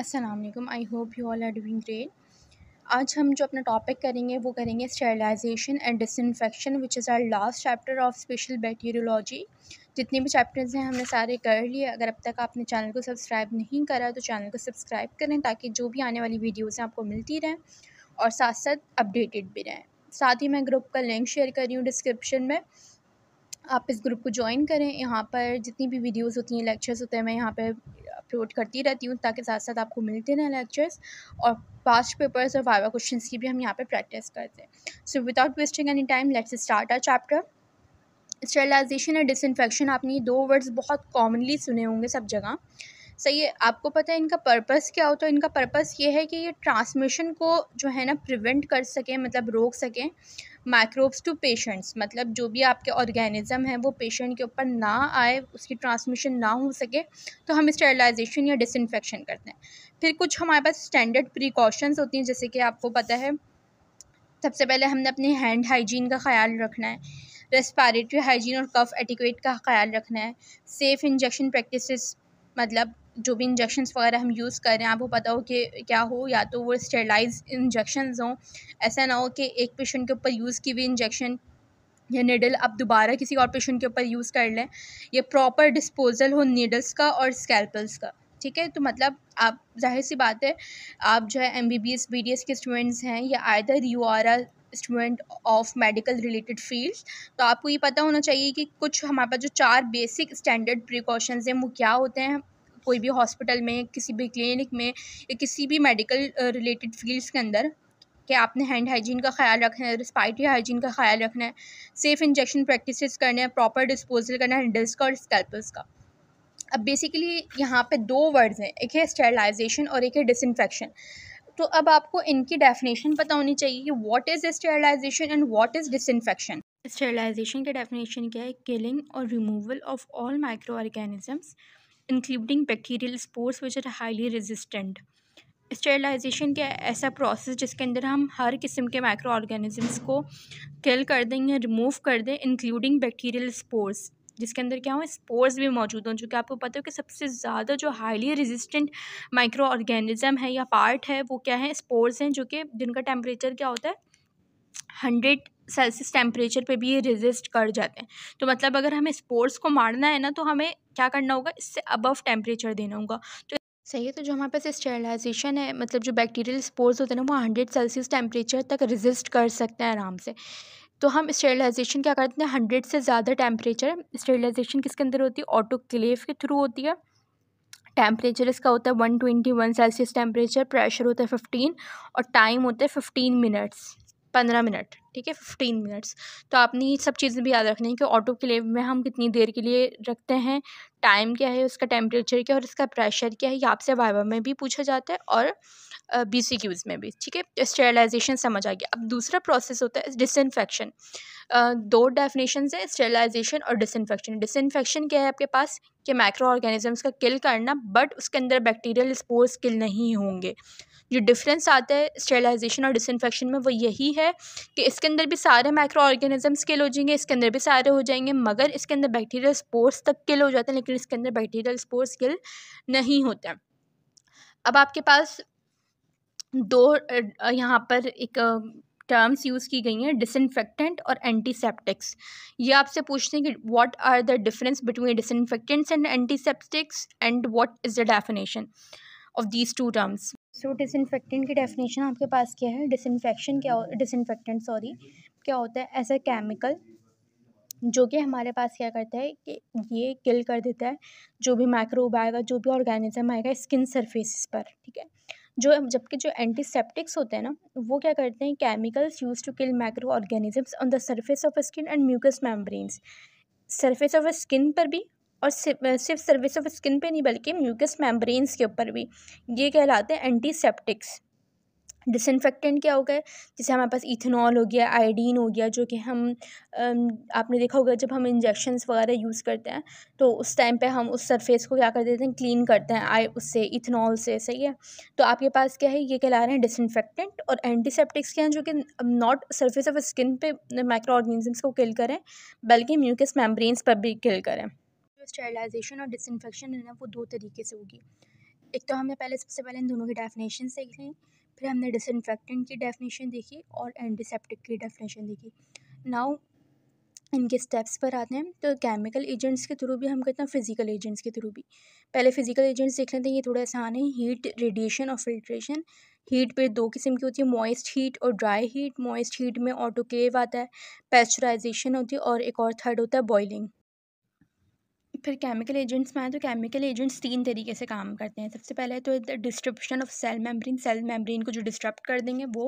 Aslam I hope you all are doing great आज हम जो अपना टॉपिक करेंगे वो करेंगे sterilisation and disinfection which is our last chapter of special bacteriology जितने भी चैप्टर्स हैं हमने सारे कर लिए अगर अब तक आपने चैनल को सब्सक्राइब नहीं करा तो चैनल को सब्सक्राइब करें ताकि जो भी आने वाली वीडियोज़ हैं आपको मिलती रहें और साथ साथ अपडेटेड भी रहें साथ ही मैं ग्रुप का लिंक शेयर कर रही हूँ डिस्क्रिप्शन में आप इस ग्रुप को ज्वाइन करें यहाँ पर जितनी भी वीडियोस होती हैं लेक्चर्स होते हैं मैं यहाँ पर अपलोड करती रहती हूँ ताकि साथ साथ आपको मिलते रहें लेक्चर्स और पास्ट पेपर्स और वाइवा क्वेश्चन की भी हम यहाँ पर प्रैक्टिस करते हैं so without wasting any time let's start our chapter sterilisation और डिसइनफेक्शन आपने ये दो वर्ड्स बहुत कॉमनली सुने होंगे सब जगह सही है आपको पता है इनका पर्पस क्या हो तो इनका पर्पस ये है कि ये ट्रांसमिशन को जो है ना प्रिवेंट कर सकें मतलब रोक सकें माइक्रोब्स टू पेशेंट्स मतलब जो भी आपके ऑर्गेनिज़म है वो पेशेंट के ऊपर ना आए उसकी ट्रांसमिशन ना हो सके तो हम स्टेरलाइजेशन या डिसइनफेक्शन करते हैं फिर कुछ हमारे पास स्टैंडर्ड प्रिकॉशंस होती हैं जैसे कि आपको पता है सबसे पहले हमने अपने हैंड हाइजीन का ख्याल रखना है रेस्पायरेटरी हाइजीन और कफ एटिकेट का ख्याल रखना है सेफ़ इंजेक्शन प्रैक्टिस मतलब जो भी इंजेक्शन वगैरह हम यूज़ कर रहे हैं आपको पता हो कि क्या हो या तो वो स्टेरलाइज इंजेक्शन हों ऐसा ना हो कि एक पेशेंट के ऊपर यूज़ की हुई इंजेक्शन या नीडल आप दोबारा किसी और पेशेंट के ऊपर यूज़ कर लें ये प्रॉपर डिस्पोजल हो नीडल्स का और स्कैल्पल्स का ठीक है तो मतलब आप जाहिर सी बात है आप जो है M B B S B D S के स्टूडेंट्स हैं या either you are are student of medical related field तो आपको ये पता होना चाहिए कि कुछ हमारे पास जो चार बेसिक स्टैंडर्ड प्रिकॉशंस हैं वो क्या होते हैं कोई भी हॉस्पिटल में किसी भी क्लिनिक में या किसी भी मेडिकल रिलेटेड फील्ड्स के अंदर कि आपने हैंड हाइजीन का ख्याल रखना है रिस्पाइटरी हाइजीन का ख्याल रखना है सेफ़ इंजेक्शन प्रैक्टिस करना है प्रॉपर डिस्पोजल करना है डिस्क और स्कैल्पल्स का अब बेसिकली यहाँ पे दो वर्ड्स हैं एक है स्टेरलाइजेशन और एक है डिसइनफेक्शन तो अब आपको इनकी डेफिनेशन पता होनी चाहिए कि what is sterilisation and what is disinfection sterilisation के डेफिनेशन क्या है किलिंग और removal of all microorganisms including bacterial spores which are highly resistant sterilisation के ऐसा प्रोसेस जिसके अंदर हम हर किस्म के माइक्रो ऑर्गेनिजम्स को किल कर दें या रिमूव कर दें इंक्लूडिंग बैक्टीरियल स्पोर्स जिसके अंदर क्या हो स्पोर्स भी मौजूद हों जो कि आपको पता हो कि सबसे ज़्यादा जो हाईली रेजिस्टेंट माइक्रो ऑर्गेनिज़म है या पार्ट है वो क्या है स्पोर्स हैं जो कि जिनका टेम्परेचर क्या होता है हंड्रेड सेल्सियस टेम्परेचर पे भी ये रेजिस्ट कर जाते हैं तो मतलब अगर हमें स्पोर्ट्स को मारना है ना तो हमें क्या करना होगा इससे अबव टेम्परेचर देना होगा तो सही है तो जो हमारे पास स्टेरलाइजेशन है मतलब जो बैक्टीरियल स्पोर्ट्स होते हैं ना वो हंड्रेड सेल्सियस टेम्परेचर तक रेजिस्ट कर सकते हैं आराम से तो हम स्टेरलाइजेशन क्या करते हैं हंड्रेड से ज़्यादा टेम्परेचर स्टेरलाइजेशन किसके अंदर होती है ऑटो क्लेव के थ्रू होती है टेम्परेचर इसका होता है one twenty one Celsius temperature pressure होता है फिफ्टीन और टाइम होता है फिफ्टीन मिनट्स पंद्रह मिनट ठीक है फिफ्टीन मिनट्स तो आपने ये सब चीज़ें भी याद रखनी है कि ऑटो क्लेव में हम कितनी देर के लिए रखते हैं टाइम क्या है उसका टेम्परेचर क्या है और इसका प्रेशर क्या है ये आपसे वाइवा में भी पूछा जाता है और बी सी में भी ठीक है स्टेलाइजेशन समझ आ गया अब दूसरा प्रोसेस होता है डिसइनफेक्शन दो डेफिनेशन है स्टेलाइजेशन और डिसइनफेक्शन डिसइनफेक्शन क्या है आपके पास कि माइक्रो ऑर्गेनिजम्स का किल करना बट उसके अंदर बैक्टीरियल स्पोर्स किल नहीं होंगे जो डिफ़रेंस आता है स्टेलाइजेशन और डिसइनफेक्शन में वो यही है कि इसके अंदर भी सारे माइक्रो ऑर्गेनिज़म्स किल हो जाएंगे इसके अंदर भी सारे हो जाएंगे मगर इसके अंदर बैक्टीरियल स्पोर्स तक किल हो जाते हैं लेकिन इसके अंदर बैक्टीरियल स्पोर्स किल नहीं होते अब आपके पास दो यहाँ पर एक टर्म्स यूज़ की गई हैं डिसइनफेक्टेंट और एंटीसेप्टिक्स ये आपसे पूछते हैं कि what are the difference between disinfectants and antiseptics and what is the definition of these two terms so disinfectant की डेफिनेशन आपके पास क्या है डिसइनफेक्शन क्या डिसइनफेक्टेंट सॉरी क्या होता है ऐसा केमिकल जो कि हमारे पास क्या करता है कि ये किल कर देता है जो भी माइक्रोब आएगा जो भी ऑर्गेनिज्म आएगा स्किन सरफेस पर ठीक है जो जबकि जो एंटीसेप्टिक्स होते हैं ना वो क्या करते हैं chemicals use to kill microorganisms on the surface of skin and mucous membranes surface of skin पर भी और सिर्फ सर्विस ऑफ स्किन पे नहीं बल्कि म्यूकस मेम्ब्रेन्स के ऊपर भी ये कहलाते हैं एंटीसेप्टिक्स डिसइनफेक्टेंट क्या हो गए जैसे हमारे पास इथेनॉल हो गया आयोडीन हो गया जो कि हम आपने देखा होगा जब हम इंजेक्शन्स वगैरह यूज़ करते हैं तो उस टाइम पे हम उस सरफेस को क्या कर देते हैं क्लीन करते हैं आई उससे इथेनॉल से सही है तो आपके पास क्या है ये कहला रहे हैं डिसइनफेक्टेंट और एंटीसेप्टिक्स के हैं जो कि नॉट सर्फेस ऑफ स्किन पर माइक्रो ऑर्गेनिजम्स को किल करें बल्कि म्यूकस मेम्ब्रेन्स पर भी किल करें जो और डिसइनफेक्शन है ना वो दो तरीके से होगी एक तो हमने पहले सबसे पहले इन दोनों की डेफिनेशन देख लें फिर हमने डिसइनफेक्टेंट की डेफिनेशन देखी और एंटीसेप्टिक की डेफिनेशन देखी नाउ इनके स्टेप्स पर आते हैं तो केमिकल एजेंट्स के थ्रू भी हम कहते हैं फिजिकल एजेंट्स के थ्रू भी पहले फिजिकल एजेंट्स देख लेते हैं ये थोड़ा आसान है हीट रेडिएशन और फिल्ट्रेशन हीट पे दो किस्म की होती है मॉइस्ट हीट और ड्राई हीट मॉइस्ट हीट में ऑटोकेव आता है पेस्चराइजेशन होती है और एक और थर्ड होता है बॉइलिंग फिर केमिकल एजेंट्स में आए तो केमिकल एजेंट्स तीन तरीके से काम करते हैं सबसे पहले तो disruption of cell membrane cell membrane को जो डिस्टर्ब कर देंगे वो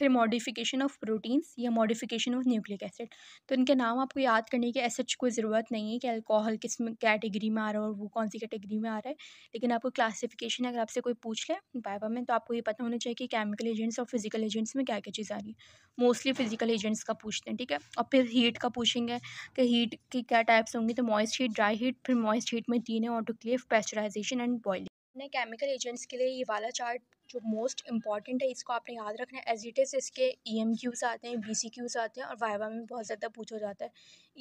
फिर मॉडिफिकेशन ऑफ प्रोटीन्स या मॉडिफिकेशन ऑफ न्यूक्लिक एसिड तो इनके नाम आपको याद करने की ऐसा कोई ज़रूरत नहीं है कि अल्कोहल किस कैटेगरी में आ रहा है और वो कौन सी कैटेगरी में आ रहा है लेकिन आपको क्लासिफिकेशन अगर आपसे कोई पूछ ले बाइबा में तो आपको ये पता होना चाहिए कि केमिकल एजेंट्स और फिजिकल एजेंट्स में क्या क्या चीज़ आ रही है मोस्टली फिजिकल एजेंट्स का पूछते हैं ठीक है और फिर हीट का पूछेंगे कि हीट की क्या टाइप्स होंगी तो मॉइस्ट हीट ड्राई हीट फिर मॉइस्ट हीट में तीन है ऑटोक्लेव पेस्चराइजेशन एंड बॉइलिंग अपने केमिकल एजेंट्स के लिए ये वाला चार्ट जो मोस्ट इंपॉर्टेंट है इसको आपने याद रखना है एज इट इज़ इसके ई एम क्यूज़ आते हैं बी सी क्यूज़ आते हैं और वाइवा में बहुत ज़्यादा पूछा जाता है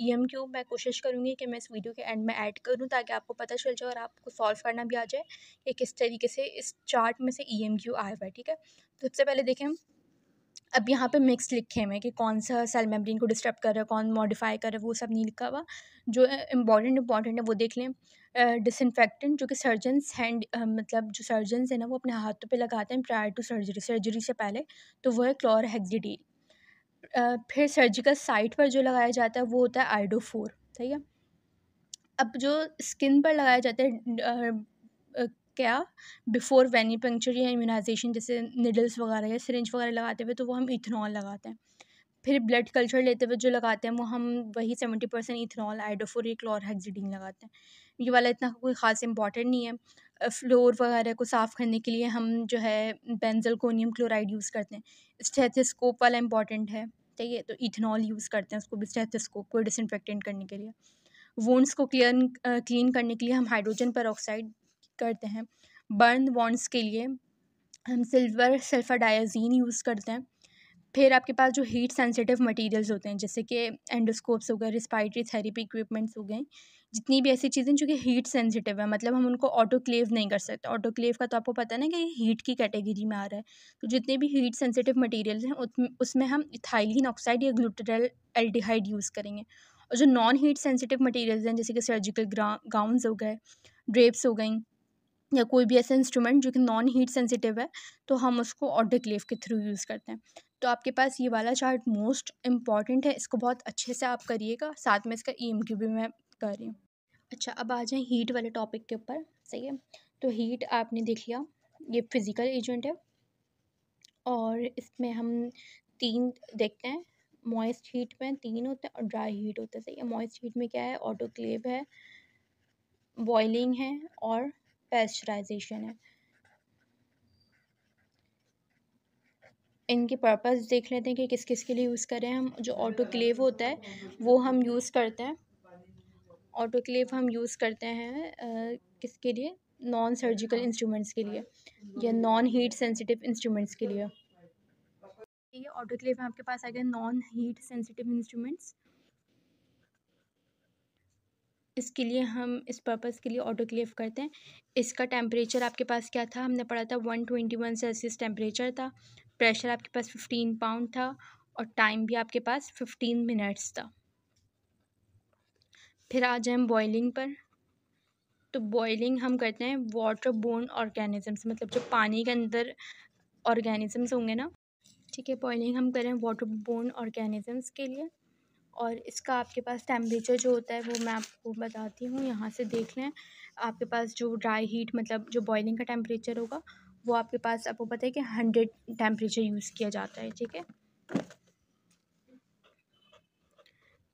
ई एम क्यू मैं कोशिश करूँगी कि मैं इस वीडियो के एंड में ऐड करूँ ताकि आपको पता चल जाए और आपको सॉल्व करना भी आ जाए कि किस तरीके से इस चार्ट में से ई एम क्यू आया हुआ है ठीक है तो सबसे पहले देखें अब यहाँ पे मिक्स लिखे हुए कि कौन सा सेल मेम्ब्रेन को डिस्टर्ब कर रहा है कौन मॉडिफाई कर रहा है वो सब नहीं लिखा हुआ जो इम्पॉर्टेंट इम्पॉर्टेंट है वो देख लें डिसइनफेक्टेंट जो कि सर्जन्स हैंड मतलब जो सर्जन्स हैं ना वो अपने हाथों पे लगाते हैं प्रायर टू सर्जरी सर्जरी से पहले तो वो है uh, फिर सर्जिकल साइट पर जो लगाया जाता है वो होता है आइडोफोर ठीक है अब जो स्किन पर लगाया जाता है क्या बिफ़ोर वैनी पंक्चर या इम्यूनाइजेशन जैसे निडल्स वगैरह या सिरिंज वगैरह लगाते हुए तो वो हम इथेनॉल लगाते हैं फिर ब्लड कल्चर लेते हुए जो लगाते हैं वो हम वही seventy percent ethanol iodophoric chlorhexidine लगाते हैं ये वाला इतना कोई ख़ास इंपॉर्टेंट नहीं है फ्लोर वगैरह को साफ़ करने के लिए हम जो है बेंजलकोनियम क्लोराइड यूज़ करते हैं स्टेथोस्कोप वाला इंपॉर्टेंट है ठीक है तो इथेनॉल यूज़ करते हैं उसको भी स्टेथोस्कोप को डिसइनफेक्टेंट करने के लिए वोंड्स को क्लियर क्लीन करने के लिए हम हाइड्रोजन पर ऑक्साइड करते हैं बर्न वॉन्ड्स के लिए हम सिल्वर सल्फ़र डायाजीन यूज़ करते हैं फिर आपके पास जो हीट सेंसिटिव मटेरियल्स होते हैं जैसे कि एंडोस्कोप्स हो गए रिस्पायरेटरी थेरेपी इक्विपमेंट्स हो गए जितनी भी ऐसी चीज़ें जो कि हीट सेंसिटिव है मतलब हम उनको ऑटोक्लेव नहीं कर सकते ऑटोक्लेव का तो आपको पता है ना कि ये हीट की कैटेगरी में आ रहा है तो जितने भी हीट सेंसिटिव मटेरियल्स हैं उसमें हम इथाइलिन ऑक्साइड या ग्लूटरल एल्डिहाइड यूज़ करेंगे और जो नॉन हीट सेंसिटिव मटीरियल हैं जैसे कि सर्जिकल गाउन्स हो गए ड्रेप्स हो गई या कोई भी ऐसा इंस्ट्रूमेंट जो कि नॉन हीट सेंसिटिव है तो हम उसको ऑटोक्लेव के थ्रू यूज़ करते हैं तो आपके पास ये वाला चार्ट मोस्ट इम्पॉर्टेंट है इसको बहुत अच्छे से आप करिएगा साथ में इसका ई भी मैं कर रही हूँ अच्छा अब आ जाए हीट वाले टॉपिक के ऊपर सही है तो हीट आपने देख लिया ये फिज़िकल एजेंट है और इसमें हम तीन देखते हैं मॉइस्ट हीट में तीन होते हैं और ड्राई हीट होते हैं सही है मॉइस्ट हीट में क्या है ऑटोक्लेव है बॉइलिंग है और पेस्चराइजेशन है इनके पर्पज़ देख लेते हैं कि किस किस के लिए यूज़ करें हम जो ऑटोक्लेव होता है वो हम यूज़ करते हैं ऑटोक्लेव हम यूज़ करते हैं किसके लिए नॉन सर्जिकल इंस्ट्रूमेंट्स के लिए या नॉन हीट सेंसिटिव इंस्ट्रूमेंट्स के लिए ये ऑटोक्लेव आपके पास आ गया नॉन हीट सेंसिटिव इंस्ट्रूमेंट्स इसके लिए हम इस पर्पज़ के लिए ऑटोक्लेव करते हैं इसका टेम्परेचर आपके पास क्या था हमने पढ़ा था one twenty one Celsius temperature था प्रेशर आपके पास फिफ्टीन पाउंड था और टाइम भी आपके पास फिफ्टीन मिनट्स था फिर आ जाए हम बॉइलिंग पर तो बॉइलिंग हम करते हैं वाटर बोन ऑर्गेनिज़म्स मतलब जो पानी के अंदर ऑर्गेनिज़म्स होंगे ना ठीक है बॉइलिंग हम करें वाटर बोन ऑर्गेनिज़म्स के लिए और इसका आपके पास टेम्परेचर जो होता है वो मैं आपको बताती हूँ यहाँ से देख लें आपके पास जो ड्राई हीट मतलब जो बॉइलिंग का टेम्परेचर होगा वो आपके पास आपको पता है कि हंड्रेड टेम्परेचर यूज़ किया जाता है ठीक है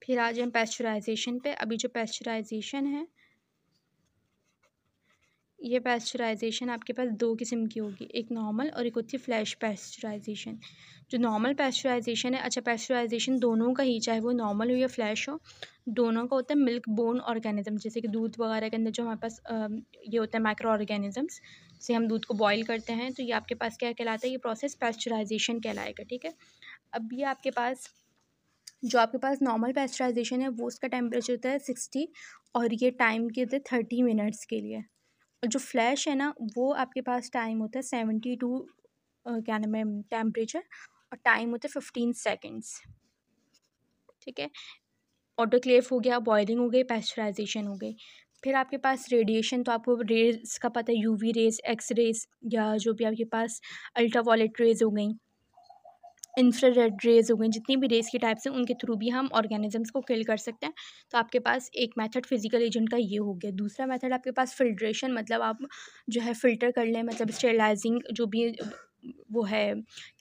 फिर आ जाए पेस्चराइजेशन पे अभी जो पेस्चराइजेशन है ये पेस्चराइजेशन आपके पास दो किस्म की होगी एक नॉर्मल और एक होती है फ्लैश पेस्चराइजेशन जो नॉर्मल पेस्चराइजेशन है अच्छा पेस्चराइजेशन दोनों का ही चाहे वो नॉर्मल हो या फ्लैश हो दोनों का होता है मिल्क बोन ऑर्गेनिज्म जैसे कि दूध वगैरह के अंदर जो हमारे पास ये होता है माइक्रो ऑर्गेनिजम्स जैसे हम दूध को बॉयल करते हैं तो ये आपके पास क्या कहलाता है ये प्रोसेस पेस्चराइजेशन कहलाएगा ठीक है अब ये आपके पास जो आपके पास नॉर्मल पेस्चराइजेशन है वो उसका टेम्परेचर होता है सिक्सटी और ये टाइम के होते हैं थर्टी मिनट्स के लिए जो फ्लैश है ना वो आपके पास टाइम होता है सेवेंटी टू क्या नाम है टेम्परेचर और टाइम होता है फिफ्टीन सेकेंड्स ठीक है ऑटो क्लेफ हो गया बॉयलिंग हो गई पेस्चराइजेशन हो गई फिर आपके पास रेडिएशन तो आपको रेज का पता है यूवी रेज एक्स रेज या जो भी आपके पास अल्ट्रा वॉलेट रेज हो गई इंफ्रारेड रेज़ हो गई जितनी भी रेज़ के टाइप्स हैं उनके थ्रू भी हम ऑर्गेनिजम्स को किल कर सकते हैं तो आपके पास एक मेथड फिजिकल एजेंट का ये हो गया दूसरा मेथड आपके पास फिल्ट्रेशन मतलब आप जो है फ़िल्टर कर लें मतलब स्टेलाइजिंग जो भी वो है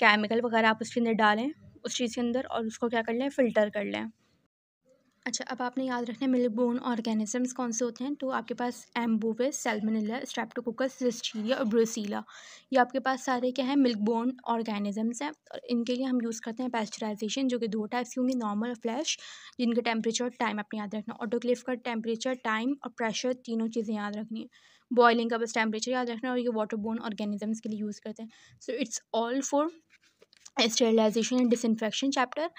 केमिकल वगैरह आप उसके अंदर डालें उस चीज़ के अंदर और उसको क्या कर लें फ़िल्टर कर लें अच्छा अब आपने याद रखना है मिलबोन ऑर्गेनिजम्स कौन से होते हैं तो आपके पास एम्बोविस सेल्मनिला स्ट्रेप्टोकोकस जिस्टीरिया और ब्रोसीला ये आपके पास सारे क्या है मिल्कबोन ऑर्गेनिजम्स हैं और इनके लिए हम यूज़ करते हैं पेस्चराइजेशन जो कि दो टाइप्स की होंगी नॉर्मल और फ्लैश जिनका टेम्परेचर टाइम आपने याद रखना ऑटोक्लेव का टेम्परेचर टाइम और प्रेशर तीनों चीज़ें याद रखनी है बॉयलिंग का बस टेम्परेचर याद रखना और ये वाटर बोन ऑर्गेनिजम्स के लिए यूज़ करते हैं so it's all for sterilisation and disinfection chapter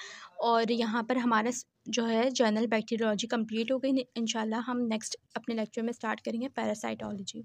और यहाँ पर हमारा जो है जर्नल बैक्टीरियोलॉजी कंप्लीट हो गई इन हम नेक्स्ट अपने लेक्चर में स्टार्ट करेंगे पैरासाइटोलॉजी